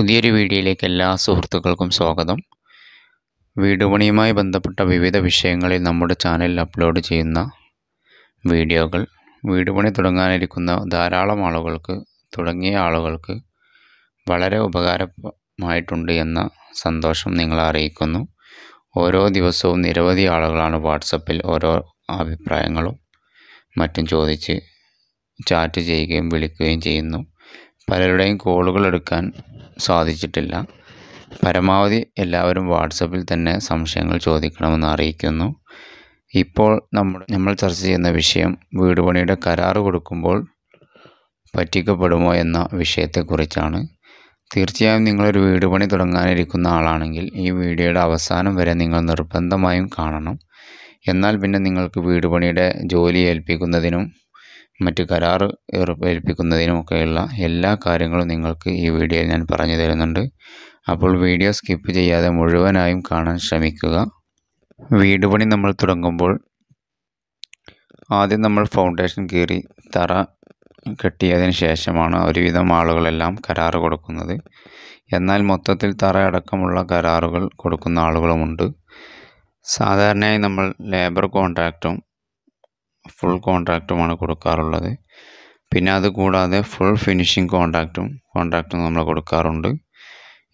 പുതിയൊരു വീഡിയോയിലേക്ക് എല്ലാ സുഹൃത്തുക്കൾക്കും സ്വാഗതം വീടുപണിയുമായി ബന്ധപ്പെട്ട വിവിധ വിഷയങ്ങളിൽ നമ്മുടെ ചാനലിൽ അപ്ലോഡ് ചെയ്യുന്ന വീഡിയോകൾ വീടുപണി തുടങ്ങാനിരിക്കുന്ന ധാരാളം ആളുകൾക്ക് തുടങ്ങിയ ആളുകൾക്ക് വളരെ ഉപകാരമായിട്ടുണ്ട് എന്ന സന്തോഷം നിങ്ങളെ അറിയിക്കുന്നു ഓരോ ദിവസവും നിരവധി ആളുകളാണ് വാട്സപ്പിൽ ഓരോ അഭിപ്രായങ്ങളും മറ്റും ചോദിച്ച് ചാറ്റ് ചെയ്യുകയും വിളിക്കുകയും ചെയ്യുന്നു പലരുടെയും കോളുകൾ എടുക്കാൻ സാധിച്ചിട്ടില്ല പരമാവധി എല്ലാവരും വാട്സപ്പിൽ തന്നെ സംശയങ്ങൾ ചോദിക്കണമെന്ന് അറിയിക്കുന്നു ഇപ്പോൾ നമ്മൾ നമ്മൾ ചർച്ച ചെയ്യുന്ന വിഷയം വീട് പണിയുടെ കരാറ് കൊടുക്കുമ്പോൾ പറ്റിക്കപ്പെടുമോ എന്ന വിഷയത്തെക്കുറിച്ചാണ് തീർച്ചയായും നിങ്ങളൊരു വീട് പണി തുടങ്ങാനിരിക്കുന്ന ആളാണെങ്കിൽ ഈ വീഡിയോയുടെ അവസാനം വരെ നിങ്ങൾ നിർബന്ധമായും കാണണം എന്നാൽ പിന്നെ നിങ്ങൾക്ക് വീട് പണിയുടെ ജോലി ഏൽപ്പിക്കുന്നതിനും മറ്റ് കരാർ ഏർപ്പിക്കുന്നതിനുമൊക്കെയുള്ള എല്ലാ കാര്യങ്ങളും നിങ്ങൾക്ക് ഈ വീഡിയോയിൽ ഞാൻ പറഞ്ഞു തരുന്നുണ്ട് അപ്പോൾ വീഡിയോ സ്കിപ്പ് ചെയ്യാതെ മുഴുവനായും കാണാൻ ശ്രമിക്കുക വീട് പണി നമ്മൾ തുടങ്ങുമ്പോൾ ആദ്യം നമ്മൾ ഫൗണ്ടേഷൻ കീറി തറ കെട്ടിയതിന് ശേഷമാണ് ഒരുവിധം ആളുകളെല്ലാം കരാറ് കൊടുക്കുന്നത് എന്നാൽ മൊത്തത്തിൽ തറ അടക്കമുള്ള കരാറുകൾ കൊടുക്കുന്ന ആളുകളുമുണ്ട് സാധാരണയായി നമ്മൾ ലേബർ കോൺട്രാക്റ്റും ഫുൾ കോൺട്രാക്റ്റുമാണ് കൊടുക്കാറുള്ളത് പിന്നെ അത് കൂടാതെ ഫുൾ ഫിനിഷിംഗ് കോൺട്രാക്റ്റും കോൺട്രാക്റ്റും നമ്മൾ കൊടുക്കാറുണ്ട്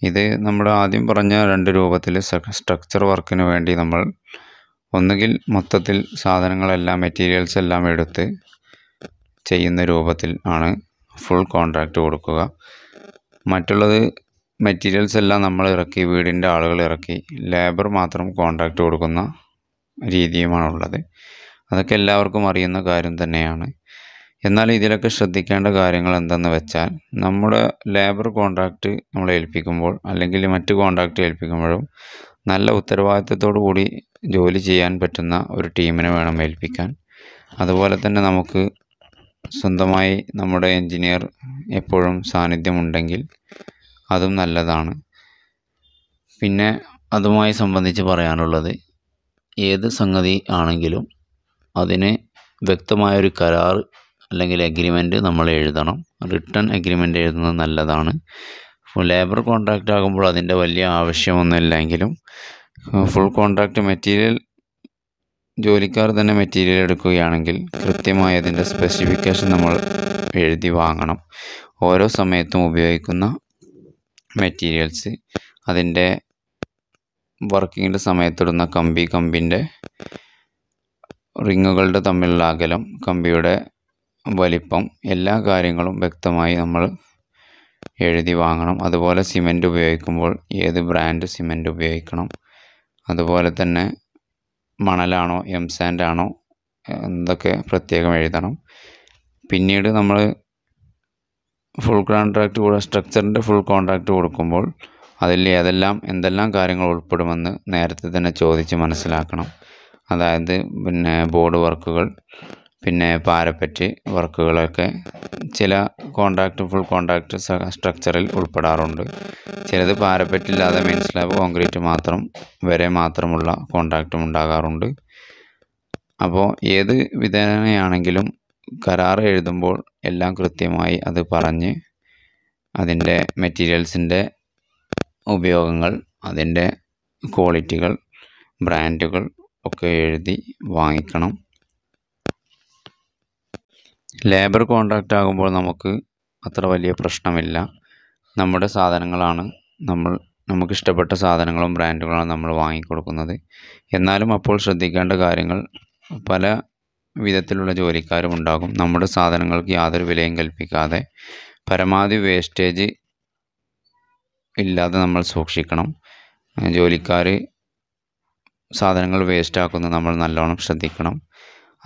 ഇത് നമ്മൾ ആദ്യം പറഞ്ഞ രണ്ട് രൂപത്തിൽ സ്ട്രക്ചർ വർക്കിന് വേണ്ടി നമ്മൾ ഒന്നുകിൽ മൊത്തത്തിൽ സാധനങ്ങളെല്ലാം മെറ്റീരിയൽസ് എല്ലാം എടുത്ത് ചെയ്യുന്ന രൂപത്തിൽ ആണ് ഫുൾ കോൺട്രാക്റ്റ് കൊടുക്കുക മറ്റുള്ളത് മെറ്റീരിയൽസ് എല്ലാം നമ്മൾ ഇറക്കി വീടിൻ്റെ ആളുകൾ ഇറക്കി ലേബർ മാത്രം കോൺട്രാക്റ്റ് കൊടുക്കുന്ന രീതിയുമാണുള്ളത് അതൊക്കെ എല്ലാവർക്കും അറിയുന്ന കാര്യം തന്നെയാണ് എന്നാൽ ഇതിലൊക്കെ ശ്രദ്ധിക്കേണ്ട കാര്യങ്ങൾ എന്തെന്ന് വെച്ചാൽ നമ്മുടെ ലേബർ കോൺട്രാക്റ്റ് നമ്മൾ ഏൽപ്പിക്കുമ്പോൾ അല്ലെങ്കിൽ മറ്റ് കോൺട്രാക്റ്റ് ഏൽപ്പിക്കുമ്പോഴും നല്ല ഉത്തരവാദിത്തത്തോടു കൂടി ജോലി ചെയ്യാൻ പറ്റുന്ന ഒരു ടീമിനെ വേണം ഏൽപ്പിക്കാൻ അതുപോലെ തന്നെ നമുക്ക് സ്വന്തമായി നമ്മുടെ എൻജിനീയർ എപ്പോഴും സാന്നിധ്യമുണ്ടെങ്കിൽ അതും നല്ലതാണ് പിന്നെ അതുമായി സംബന്ധിച്ച് പറയാനുള്ളത് ഏത് സംഗതി ആണെങ്കിലും അതിന് വ്യക്തമായൊരു കരാർ അല്ലെങ്കിൽ എഗ്രിമെൻ്റ് നമ്മൾ എഴുതണം റിട്ടൺ എഗ്രിമെൻ്റ് എഴുതുന്നത് നല്ലതാണ് ലേബർ കോൺട്രാക്റ്റ് ആകുമ്പോൾ അതിൻ്റെ വലിയ ആവശ്യമൊന്നുമില്ലെങ്കിലും ഫുൾ കോൺട്രാക്റ്റ് മെറ്റീരിയൽ ജോലിക്കാർ തന്നെ മെറ്റീരിയൽ എടുക്കുകയാണെങ്കിൽ കൃത്യമായി അതിൻ്റെ സ്പെസിഫിക്കേഷൻ നമ്മൾ എഴുതി വാങ്ങണം ഓരോ സമയത്തും ഉപയോഗിക്കുന്ന മെറ്റീരിയൽസ് അതിൻ്റെ വർക്കിങ്ങിൻ്റെ സമയത്തിടുന്ന കമ്പി കമ്പിൻ്റെ റിങ്ങുകളുടെ തമ്മിലുള്ള അകലം കമ്പിയുടെ വലിപ്പം എല്ലാ കാര്യങ്ങളും വ്യക്തമായി നമ്മൾ എഴുതി വാങ്ങണം അതുപോലെ സിമൻറ്റ് ഉപയോഗിക്കുമ്പോൾ ഏത് ബ്രാൻഡ് സിമൻറ്റ് ഉപയോഗിക്കണം അതുപോലെ തന്നെ മണലാണോ എം സാൻഡ് ആണോ എന്തൊക്കെ പ്രത്യേകം എഴുതണം പിന്നീട് നമ്മൾ ഫുൾ കോൺട്രാക്റ്റ് കൂടെ സ്ട്രക്ചറിൻ്റെ ഫുൾ കോൺട്രാക്റ്റ് കൊടുക്കുമ്പോൾ അതിൽ ഏതെല്ലാം എന്തെല്ലാം കാര്യങ്ങൾ ഉൾപ്പെടുമെന്ന് നേരത്തെ തന്നെ ചോദിച്ച് മനസ്സിലാക്കണം അതായത് പിന്നെ ബോർഡ് വർക്കുകൾ പിന്നെ പാരപ്പറ്റ് വർക്കുകളൊക്കെ ചില കോൺട്രാക്ട് ഫുൾ കോൺട്രാക്ട് സ്ട്രക്ചറിൽ ഉൾപ്പെടാറുണ്ട് ചിലത് പാരപ്പറ്റില്ലാതെ മെയിൻ സ്ലാബ് കോൺക്രീറ്റ് മാത്രം വരെ മാത്രമുള്ള കോൺട്രാക്റ്റും ഉണ്ടാകാറുണ്ട് അപ്പോൾ ഏത് വിധേനയാണെങ്കിലും കരാർ എഴുതുമ്പോൾ എല്ലാം കൃത്യമായി അത് പറഞ്ഞ് അതിൻ്റെ മെറ്റീരിയൽസിൻ്റെ ഉപയോഗങ്ങൾ അതിൻ്റെ ക്വാളിറ്റികൾ ബ്രാൻഡുകൾ ഒക്കെ എഴുതി വാങ്ങിക്കണം ലേബർ കോൺട്രാക്റ്റ് ആകുമ്പോൾ നമുക്ക് അത്ര വലിയ പ്രശ്നമില്ല നമ്മുടെ സാധനങ്ങളാണ് നമ്മൾ നമുക്ക് ഇഷ്ടപ്പെട്ട സാധനങ്ങളും ബ്രാൻഡുകളാണ് നമ്മൾ വാങ്ങിക്കൊടുക്കുന്നത് എന്നാലും അപ്പോൾ ശ്രദ്ധിക്കേണ്ട കാര്യങ്ങൾ പല വിധത്തിലുള്ള ജോലിക്കാരും ഉണ്ടാകും നമ്മുടെ സാധനങ്ങൾക്ക് യാതൊരു വിലയും കൽപ്പിക്കാതെ പരമാവധി വേസ്റ്റേജ് ഇല്ലാതെ നമ്മൾ സൂക്ഷിക്കണം ജോലിക്കാർ സാധനങ്ങൾ വേസ്റ്റ് ആക്കുന്നത് നമ്മൾ നല്ലോണം ശ്രദ്ധിക്കണം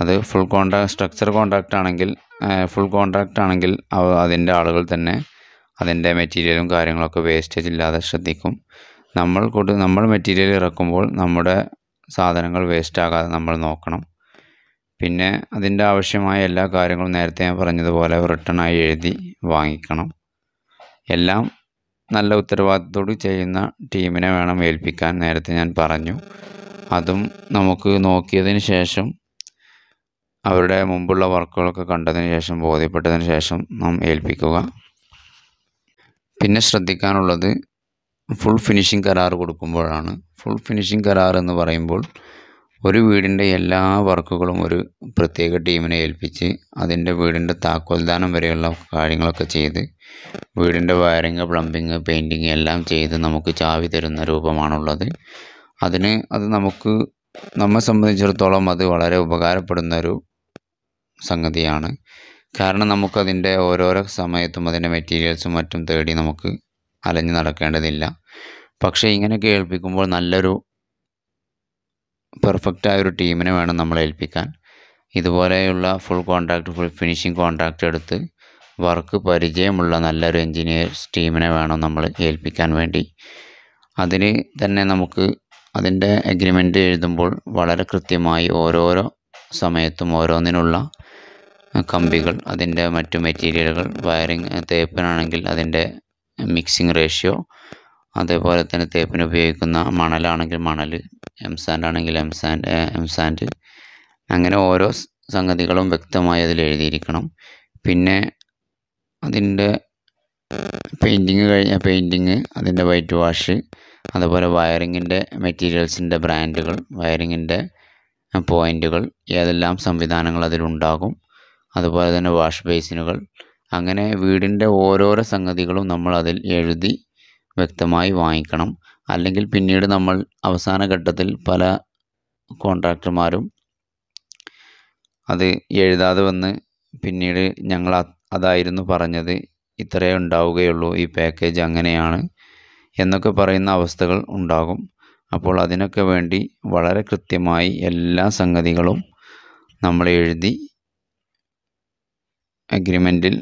അത് ഫുൾ കോൺട്രാക്ട് സ്ട്രക്ചർ കോൺട്രാക്റ്റ് ആണെങ്കിൽ ഫുൾ കോൺട്രാക്റ്റ് ആണെങ്കിൽ അതിൻ്റെ ആളുകൾ തന്നെ അതിൻ്റെ മെറ്റീരിയലും കാര്യങ്ങളൊക്കെ വേസ്റ്റേജ് ഇല്ലാതെ ശ്രദ്ധിക്കും നമ്മൾ കൊടു നമ്മൾ മെറ്റീരിയൽ ഇറക്കുമ്പോൾ നമ്മുടെ സാധനങ്ങൾ വേസ്റ്റ് ആകാതെ നമ്മൾ നോക്കണം പിന്നെ അതിൻ്റെ ആവശ്യമായ എല്ലാ കാര്യങ്ങളും നേരത്തെ ഞാൻ പറഞ്ഞതുപോലെ റിട്ടേണായി എഴുതി വാങ്ങിക്കണം എല്ലാം നല്ല ഉത്തരവാദിത്തത്തോട് ചെയ്യുന്ന ടീമിനെ വേണം ഏൽപ്പിക്കാൻ നേരത്തെ ഞാൻ പറഞ്ഞു അതും നമുക്ക് നോക്കിയതിന് ശേഷം അവരുടെ മുമ്പുള്ള വർക്കുകളൊക്കെ കണ്ടതിന് ശേഷം ബോധ്യപ്പെട്ടതിന് ശേഷം നാം ഏൽപ്പിക്കുക പിന്നെ ശ്രദ്ധിക്കാനുള്ളത് ഫുൾ ഫിനിഷിംഗ് കരാർ കൊടുക്കുമ്പോഴാണ് ഫുൾ ഫിനിഷിംഗ് കരാർ എന്ന് പറയുമ്പോൾ ഒരു വീടിൻ്റെ എല്ലാ വർക്കുകളും ഒരു പ്രത്യേക ടീമിനെ ഏൽപ്പിച്ച് അതിൻ്റെ വീടിൻ്റെ താക്കോൽദാനം വരെയുള്ള കാര്യങ്ങളൊക്കെ ചെയ്ത് വീടിൻ്റെ വയറിങ് പ്ലംബിങ് പെയിൻറ്റിങ് എല്ലാം ചെയ്ത് നമുക്ക് ചാവി തരുന്ന രൂപമാണുള്ളത് അതിന് അത് നമുക്ക് നമ്മെ സംബന്ധിച്ചിടത്തോളം അത് വളരെ ഉപകാരപ്പെടുന്ന ഒരു സംഗതിയാണ് കാരണം നമുക്കതിൻ്റെ ഓരോരോ സമയത്തും അതിൻ്റെ മെറ്റീരിയൽസും മറ്റും തേടി നമുക്ക് അലഞ്ഞു നടക്കേണ്ടതില്ല പക്ഷേ ഇങ്ങനെയൊക്കെ ഏൽപ്പിക്കുമ്പോൾ നല്ലൊരു പെർഫെക്റ്റ് ഒരു ടീമിനെ വേണം നമ്മൾ ഏൽപ്പിക്കാൻ ഇതുപോലെയുള്ള full contract full finishing contract എടുത്ത് വർക്ക് പരിചയമുള്ള നല്ലൊരു എൻജിനീയേഴ്സ് ടീമിനെ വേണം നമ്മൾ ഏൽപ്പിക്കാൻ വേണ്ടി അതിന് തന്നെ നമുക്ക് അതിൻ്റെ എഗ്രിമെൻ്റ് എഴുതുമ്പോൾ വളരെ കൃത്യമായി ഓരോരോ സമയത്തും ഓരോന്നിനുള്ള കമ്പികൾ അതിൻ്റെ മറ്റു മെറ്റീരിയലുകൾ വയറിങ് തേപ്പിനാണെങ്കിൽ അതിൻ്റെ മിക്സിംഗ് റേഷ്യോ അതേപോലെ തന്നെ തേപ്പിന് ഉപയോഗിക്കുന്ന മണലാണെങ്കിൽ മണൽ എം സാൻഡ് ആണെങ്കിൽ എം സാൻഡ് എം സാൻഡ് അങ്ങനെ ഓരോ സംഗതികളും വ്യക്തമായി അതിൽ എഴുതിയിരിക്കണം പിന്നെ അതിൻ്റെ പെയിൻറ്റിങ് കഴിഞ്ഞ പെയിൻറ്റിങ് അതിൻ്റെ വൈറ്റ് വാഷ് അതുപോലെ വയറിങ്ങിൻ്റെ മെറ്റീരിയൽസിൻ്റെ ബ്രാൻഡുകൾ വയറിങ്ങിൻ്റെ പോയിൻറ്റുകൾ ഏതെല്ലാം സംവിധാനങ്ങൾ അതിലുണ്ടാകും അതുപോലെ തന്നെ വാഷ് ബേസിനുകൾ അങ്ങനെ വീടിൻ്റെ ഓരോരോ സംഗതികളും നമ്മൾ അതിൽ എഴുതി വ്യക്തമായി വാങ്ങിക്കണം അല്ലെങ്കിൽ പിന്നീട് നമ്മൾ അവസാന ഘട്ടത്തിൽ പല കോൺട്രാക്ടർമാരും അത് എഴുതാതെ വന്ന് പിന്നീട് ഞങ്ങൾ അതായിരുന്നു പറഞ്ഞത് ഇത്രയേ ഉണ്ടാവുകയുള്ളൂ ഈ പാക്കേജ് അങ്ങനെയാണ് എന്നൊക്കെ പറയുന്ന അവസ്ഥകൾ ഉണ്ടാകും അപ്പോൾ അതിനൊക്കെ വേണ്ടി വളരെ കൃത്യമായി എല്ലാ സംഗതികളും നമ്മൾ എഴുതി അഗ്രിമെൻറ്റിൽ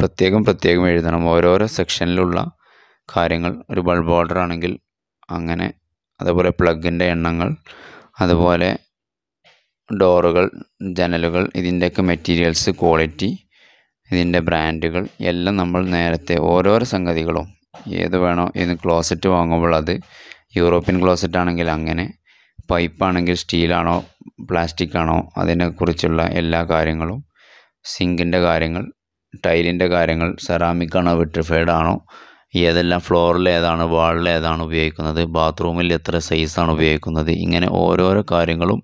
പ്രത്യേകം പ്രത്യേകം എഴുതണം ഓരോരോ സെക്ഷനിലുള്ള കാര്യങ്ങൾ ഒരു ബൾബ് ഓർഡർ ആണെങ്കിൽ അങ്ങനെ അതുപോലെ പ്ലഗിൻ്റെ എണ്ണങ്ങൾ അതുപോലെ ഡോറുകൾ ജനലുകൾ ഇതിൻ്റെയൊക്കെ മെറ്റീരിയൽസ് ക്വാളിറ്റി ഇതിൻ്റെ ബ്രാൻഡുകൾ എല്ലാം നമ്മൾ നേരത്തെ ഓരോരോ സംഗതികളും ഏത് വേണോ ഇന്ന് ക്ലോസറ്റ് വാങ്ങുമ്പോൾ അത് യൂറോപ്യൻ ക്ലോസറ്റ് ആണെങ്കിൽ അങ്ങനെ പൈപ്പാണെങ്കിൽ സ്റ്റീലാണോ പ്ലാസ്റ്റിക് ആണോ അതിനെക്കുറിച്ചുള്ള എല്ലാ കാര്യങ്ങളും സിങ്കിൻ്റെ കാര്യങ്ങൾ ടൈലിൻ്റെ കാര്യങ്ങൾ സെറാമിക് ആണോ വിട്രിഫൈഡ് ആണോ ഏതെല്ലാം ഫ്ലോറിൽ ഏതാണ് വാളിൽ ഏതാണ് ഉപയോഗിക്കുന്നത് ബാത്റൂമിൽ എത്ര സൈസാണ് ഉപയോഗിക്കുന്നത് ഇങ്ങനെ ഓരോരോ കാര്യങ്ങളും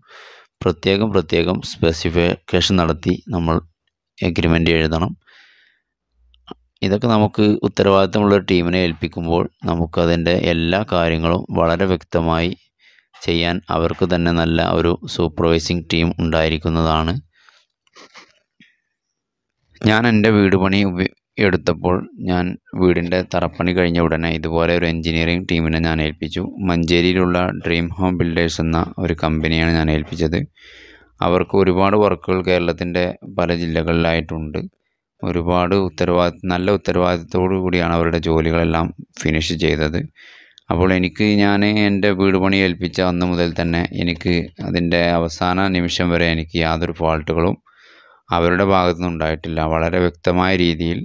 പ്രത്യേകം പ്രത്യേകം സ്പെസിഫിക്കേഷൻ നടത്തി നമ്മൾ എഗ്രിമെൻ്റ് എഴുതണം ഇതൊക്കെ നമുക്ക് ഉത്തരവാദിത്തമുള്ള ടീമിനെ ഏൽപ്പിക്കുമ്പോൾ നമുക്കതിൻ്റെ എല്ലാ കാര്യങ്ങളും വളരെ വ്യക്തമായി ചെയ്യാൻ അവർക്ക് തന്നെ നല്ല ഒരു സൂപ്പർവൈസിങ് ടീം ഉണ്ടായിരിക്കുന്നതാണ് ഞാൻ എൻ്റെ വീട് പണി എടുത്തപ്പോൾ ഞാൻ വീടിൻ്റെ തറപ്പണി കഴിഞ്ഞ ഉടനെ ഇതുപോലെ ഒരു എൻജിനീയറിംഗ് ടീമിനെ ഞാൻ ഏൽപ്പിച്ചു മഞ്ചേരിയിലുള്ള ഡ്രീം ഹോം ബിൽഡേഴ്സ് എന്ന ഒരു കമ്പനിയാണ് ഞാൻ ഏൽപ്പിച്ചത് അവർക്ക് ഒരുപാട് വർക്കുകൾ കേരളത്തിൻ്റെ പല ജില്ലകളിലായിട്ടുണ്ട് ഒരുപാട് ഉത്തരവാദി നല്ല ഉത്തരവാദിത്തത്തോടു കൂടിയാണ് അവരുടെ ജോലികളെല്ലാം ഫിനിഷ് ചെയ്തത് അപ്പോൾ എനിക്ക് ഞാൻ എൻ്റെ വീട് പണി ഏൽപ്പിച്ച അന്ന് മുതൽ തന്നെ എനിക്ക് അതിൻ്റെ അവസാന നിമിഷം വരെ എനിക്ക് യാതൊരു ഫോൾട്ടുകളും അവരുടെ ഭാഗത്തുനിന്ന് ഉണ്ടായിട്ടില്ല വളരെ വ്യക്തമായ രീതിയിൽ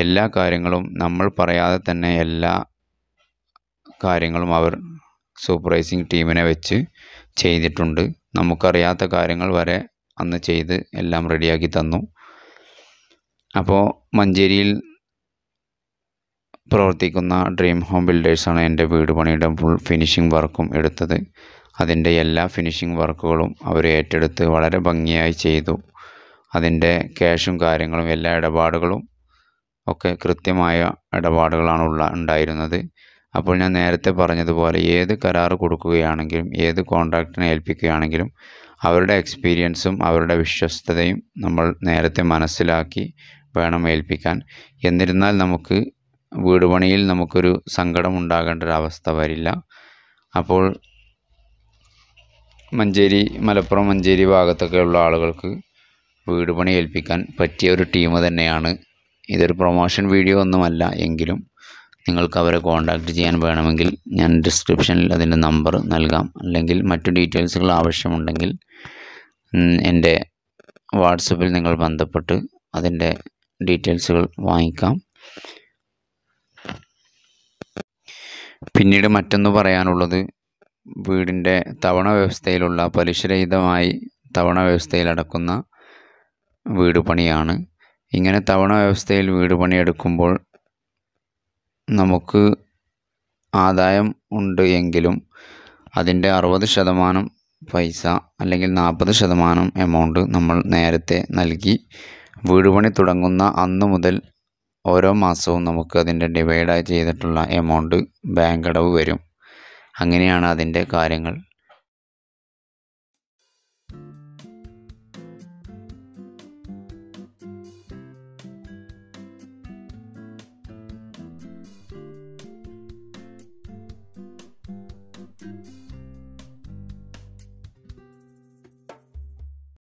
എല്ലാ കാര്യങ്ങളും നമ്മൾ പറയാതെ തന്നെ എല്ലാ കാര്യങ്ങളും അവർ സൂപ്പർവൈസിങ് ടീമിനെ വെച്ച് ചെയ്തിട്ടുണ്ട് നമുക്കറിയാത്ത കാര്യങ്ങൾ വരെ അന്ന് ചെയ്ത് എല്ലാം റെഡിയാക്കി തന്നു അപ്പോൾ മഞ്ചേരിയിൽ പ്രവർത്തിക്കുന്ന ഡ്രീം ഹോം ബിൽഡേഴ്സാണ് എൻ്റെ വീട് പണിയുടെ ഫുൾ ഫിനിഷിംഗ് വർക്കും എടുത്തത് അതിൻ്റെ എല്ലാ ഫിനിഷിംഗ് വർക്കുകളും അവർ ഏറ്റെടുത്ത് വളരെ ഭംഗിയായി ചെയ്തു അതിൻ്റെ ക്യാഷും കാര്യങ്ങളും എല്ലാ ഇടപാടുകളും ഒക്കെ കൃത്യമായ ഇടപാടുകളാണ് ഉള്ള ഉണ്ടായിരുന്നത് അപ്പോൾ ഞാൻ നേരത്തെ പറഞ്ഞതുപോലെ ഏത് കരാർ കൊടുക്കുകയാണെങ്കിലും ഏത് കോൺട്രാക്റ്റിനെ ഏൽപ്പിക്കുകയാണെങ്കിലും അവരുടെ എക്സ്പീരിയൻസും അവരുടെ വിശ്വസ്തതയും നമ്മൾ നേരത്തെ മനസ്സിലാക്കി വേണം ഏൽപ്പിക്കാൻ എന്നിരുന്നാൽ നമുക്ക് വീട് പണിയിൽ നമുക്കൊരു സങ്കടം ഉണ്ടാകേണ്ട ഒരു അവസ്ഥ വരില്ല അപ്പോൾ മഞ്ചേരി മലപ്പുറം മഞ്ചേരി ഭാഗത്തൊക്കെയുള്ള ആളുകൾക്ക് വീട് പണി ഏൽപ്പിക്കാൻ പറ്റിയ ഒരു ടീം തന്നെയാണ് ഇതൊരു പ്രൊമോഷൻ വീഡിയോ ഒന്നുമല്ല എങ്കിലും നിങ്ങൾക്ക് അവരെ കോൺടാക്റ്റ് ചെയ്യാൻ വേണമെങ്കിൽ ഞാൻ ഡിസ്ക്രിപ്ഷനിൽ അതിൻ്റെ നമ്പർ നൽകാം അല്ലെങ്കിൽ മറ്റു ഡീറ്റെയിൽസുകൾ ആവശ്യമുണ്ടെങ്കിൽ എൻ്റെ വാട്സപ്പിൽ നിങ്ങൾ ബന്ധപ്പെട്ട് അതിൻ്റെ ഡീറ്റെയിൽസുകൾ വാങ്ങിക്കാം പിന്നീട് മറ്റൊന്ന് പറയാനുള്ളത് വീടിൻ്റെ തവണ വ്യവസ്ഥയിലുള്ള പലിശരഹിതമായി തവണ വ്യവസ്ഥയിൽ അടക്കുന്ന വീട് പണിയാണ് ഇങ്ങനെ തവണ വ്യവസ്ഥയിൽ വീട് പണിയെടുക്കുമ്പോൾ നമുക്ക് ആദായം ഉണ്ട് എങ്കിലും അതിൻ്റെ അറുപത് ശതമാനം പൈസ അല്ലെങ്കിൽ നാൽപ്പത് ശതമാനം എമൗണ്ട് നമ്മൾ നേരത്തെ നൽകി വീട് പണി തുടങ്ങുന്ന അന്ന് മുതൽ ഓരോ മാസവും നമുക്ക് അതിൻ്റെ ഡിവൈഡായി ചെയ്തിട്ടുള്ള എമൗണ്ട് ബാങ്ക് അടവ് വരും അങ്ങനെയാണ് അതിൻ്റെ കാര്യങ്ങൾ